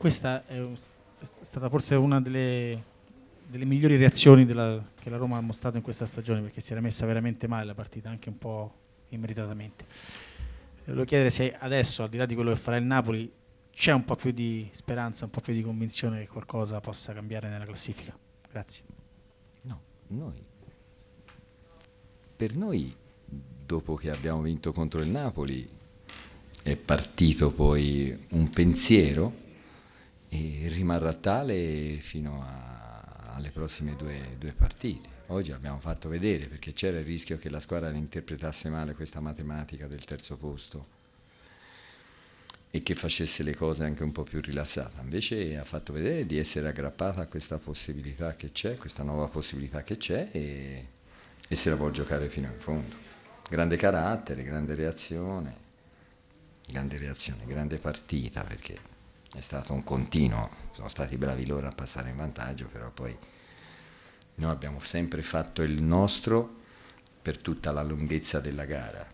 Questa è, stata forse una delle, delle migliori reazioni della, che la Roma ha mostrato in questa stagione perché si era messa veramente male la partita, anche un po' immeritatamente. Volevo chiedere se adesso, al di là di quello che farà il Napoli, c'è un po' più di speranza, un po' più di convinzione che qualcosa possa cambiare nella classifica. Grazie. No, noi. Per noi, dopo che abbiamo vinto contro il Napoli, è partito poi un pensiero e rimarrà tale fino a, alle prossime due, due partite. Oggi abbiamo fatto vedere perché c'era il rischio che la squadra interpretasse male questa matematica del terzo posto e che facesse le cose anche un po' più rilassata. Invece ha fatto vedere di essere aggrappata a questa possibilità che c'è, questa nuova possibilità che c'è e, e, se la può giocare fino in fondo. Grande carattere, grande reazione, grande reazione, grande partita perché è stato un continuo, sono stati bravi loro a passare in vantaggio, però poi noi abbiamo sempre fatto il nostro per tutta la lunghezza della gara.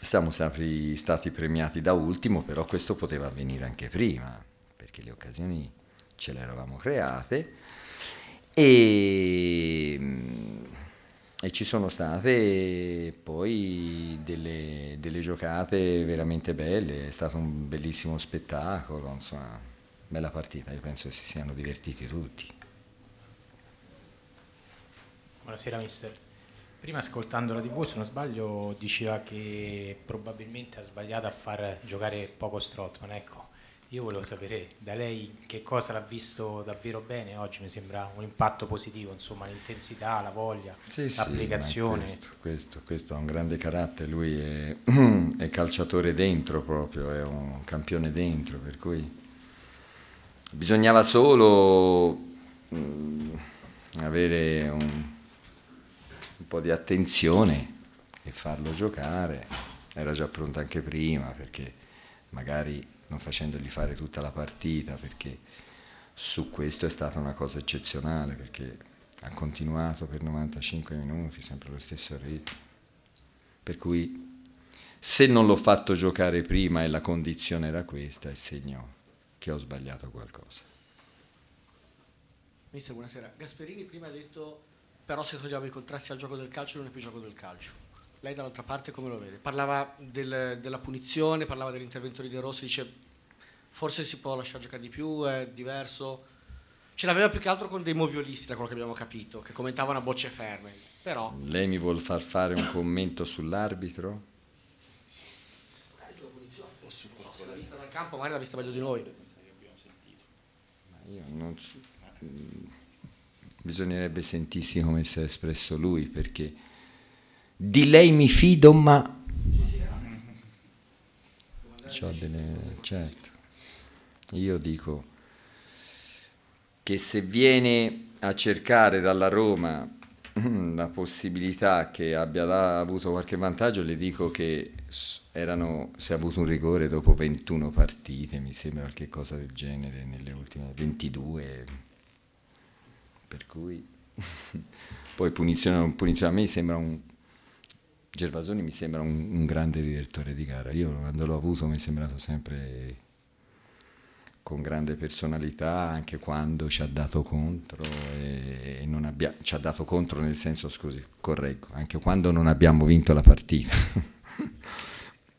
Siamo sempre stati premiati da ultimo, però questo poteva avvenire anche prima, perché le occasioni ce le eravamo create e e ci sono state poi delle, delle, giocate veramente belle, è stato un bellissimo spettacolo, insomma, bella partita, io penso che si siano divertiti tutti. Buonasera mister. Prima ascoltando la TV, se non sbaglio, diceva che probabilmente ha sbagliato a far giocare poco Strotman, ecco. Io volevo sapere da lei che cosa l'ha visto davvero bene oggi, mi sembra un impatto positivo, insomma l'intensità, la voglia, sì, l'applicazione. Sì, questo, questo, questo, ha un grande carattere, lui è, è, calciatore dentro proprio, è un campione dentro, per cui bisognava solo mm, avere un, un po' di attenzione e farlo giocare, era già pronto anche prima perché magari non facendogli fare tutta la partita, perché su questo è stata una cosa eccezionale, perché ha continuato per 95 minuti, sempre lo stesso ritmo. Per cui se non l'ho fatto giocare prima e la condizione era questa, è segno che ho sbagliato qualcosa. Mister, buonasera. Gasperini prima ha detto però se togliamo i contrasti al gioco del calcio non è più gioco del calcio. Lei dall'altra parte come lo vede? Parlava del, della punizione, parlava dell'intervento di De Rossi, dice forse si può lasciare giocare di più, è diverso. Ce l'aveva più che altro con dei moviolisti, da quello che abbiamo capito, che commentavano a bocce ferme. Però... Lei mi vuol far fare un commento sull'arbitro? Eh, se l'ha vista dal campo, magari l'ha vista meglio di noi. Ma io non so. Mm, bisognerebbe sentirsi come si è espresso lui, perché di lei mi fido, ma... Sì, delle... certo. Io dico che se viene a cercare dalla Roma mm, la possibilità che abbia avuto qualche vantaggio, le dico che erano, si è avuto un rigore dopo 21 partite, mi sembra qualche cosa del genere, nelle ultime 22, per cui poi punizione o punizione, a me sembra un... Gervasoni mi sembra un, un grande direttore di gara, io quando l'ho avuto mi è sembrato sempre con grande personalità anche quando ci ha dato contro e, e non abbia, ci ha dato contro nel senso, scusi, correggo, anche quando non abbiamo vinto la partita.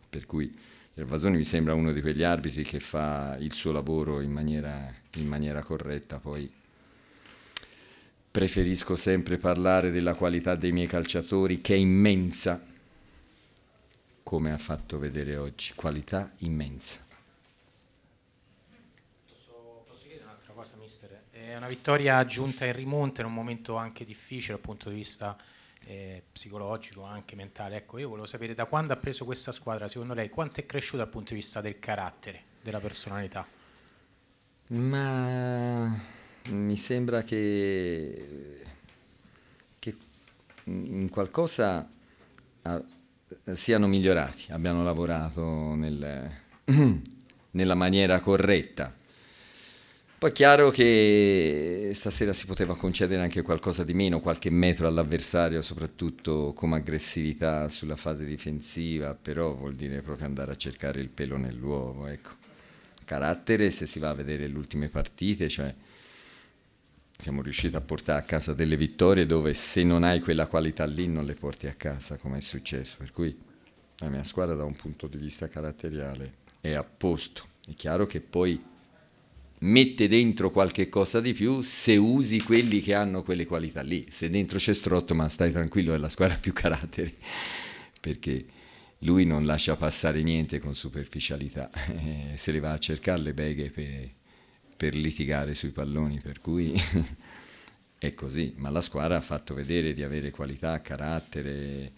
per cui Vasoni mi sembra uno di quegli arbitri che fa il suo lavoro in maniera, in maniera corretta, poi preferisco sempre parlare della qualità dei miei calciatori che è immensa, come ha fatto vedere oggi, qualità immensa. È eh, una vittoria aggiunta in rimonta in un momento anche difficile dal punto di vista eh, psicologico, anche mentale. Ecco, io volevo sapere da quando ha preso questa squadra, secondo lei, quanto è cresciuta dal punto di vista del carattere, della personalità? Ma mi sembra che, che in qualcosa ah, siano migliorati, abbiano lavorato nel, nella maniera corretta poi è chiaro che stasera si poteva concedere anche qualcosa di meno, qualche metro all'avversario, soprattutto come aggressività sulla fase difensiva, però vuol dire proprio andare a cercare il pelo nell'uovo. Ecco. Carattere, se si va a vedere le ultime partite, cioè siamo riusciti a portare a casa delle vittorie dove se non hai quella qualità lì non le porti a casa, come è successo. Per cui la mia squadra da un punto di vista caratteriale è a posto. È chiaro che poi mette dentro qualche cosa di più se usi quelli che hanno quelle qualità lì. Se dentro c'è Strottman, stai tranquillo, è la squadra più carattere, perché lui non lascia passare niente con superficialità, eh, se le va a cercare le beghe per, per litigare sui palloni, per cui è così. Ma la squadra ha fatto vedere di avere qualità, carattere,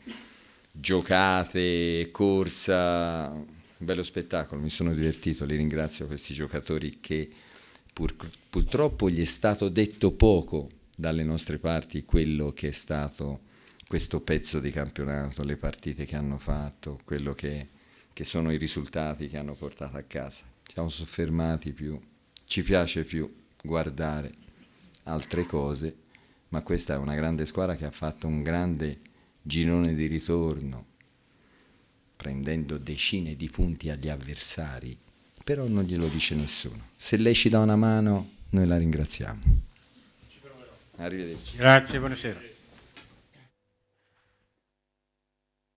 giocate, corsa, un bello spettacolo, mi sono divertito, li ringrazio questi giocatori che Pur, purtroppo gli è stato detto poco dalle nostre parti quello che è stato questo pezzo di campionato, le partite che hanno fatto, quello che, che sono i risultati che hanno portato a casa. Ci siamo soffermati più, ci piace più guardare altre cose, ma questa è una grande squadra che ha fatto un grande girone di ritorno, prendendo decine di punti agli avversari però non glielo dice nessuno. Se lei ci dà una mano, noi la ringraziamo. Arrivederci. Grazie, buonasera.